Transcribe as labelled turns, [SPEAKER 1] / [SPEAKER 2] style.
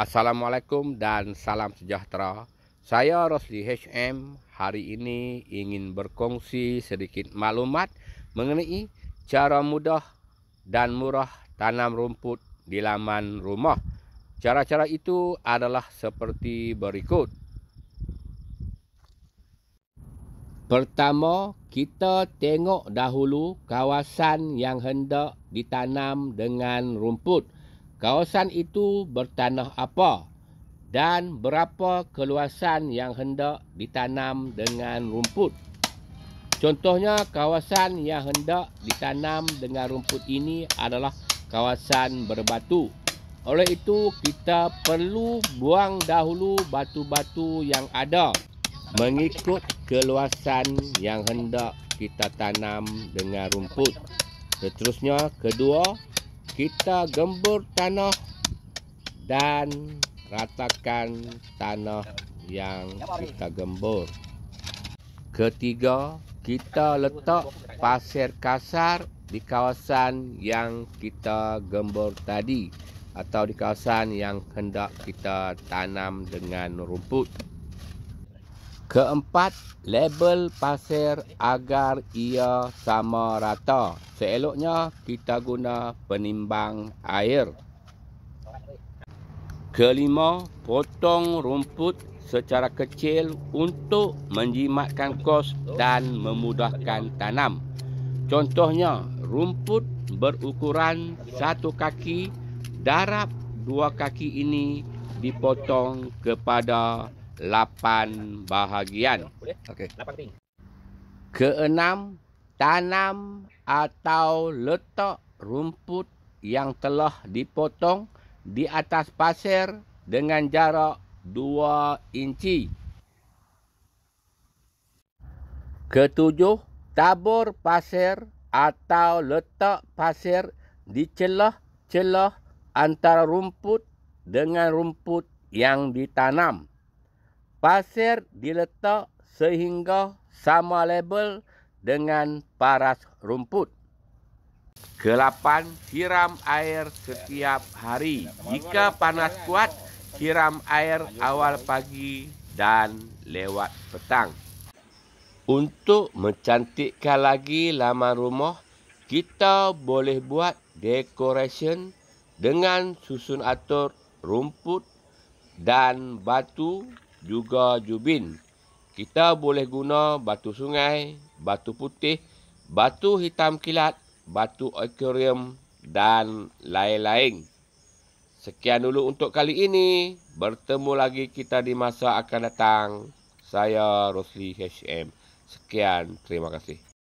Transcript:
[SPEAKER 1] Assalamualaikum dan salam sejahtera. Saya Rosli HM. Hari ini ingin berkongsi sedikit maklumat mengenai cara mudah dan murah tanam rumput di laman rumah. Cara-cara itu adalah seperti berikut. Pertama, kita tengok dahulu kawasan yang hendak ditanam dengan rumput kawasan itu bertanah apa dan berapa keluasan yang hendak ditanam dengan rumput. Contohnya kawasan yang hendak ditanam dengan rumput ini adalah kawasan berbatu. Oleh itu kita perlu buang dahulu batu-batu yang ada mengikut keluasan yang hendak kita tanam dengan rumput. Seterusnya kedua, kita gembur tanah dan ratakan tanah yang kita gembur. Ketiga, kita letak pasir kasar di kawasan yang kita gembur tadi atau di kawasan yang hendak kita tanam dengan rumput. Keempat, label pasir agar ia sama rata. Seeloknya kita guna penimbang air. Kelima, potong rumput secara kecil untuk menjimatkan kos dan memudahkan tanam. Contohnya, rumput berukuran satu kaki darab dua kaki ini dipotong kepada lapan bahagian. Okey. Lapan ting. Keenam, tanam atau letak rumput yang telah dipotong di atas pasir dengan jarak dua inci. Ketujuh, tabur pasir atau letak pasir di celah-celah antara rumput dengan rumput yang ditanam. Pasir diletak sehingga sama level dengan paras rumput. Kelapan, siram air setiap hari. Jika panas kuat, siram air awal pagi dan lewat petang. Untuk mencantikkan lagi laman rumah, kita boleh buat decoration dengan susun atur rumput dan batu juga jubin. Kita boleh guna batu sungai, batu putih, batu hitam kilat, batu aquarium dan lain-lain. Sekian dulu untuk kali ini. Bertemu lagi kita di masa akan datang. Saya Rosli HM. Sekian, terima kasih.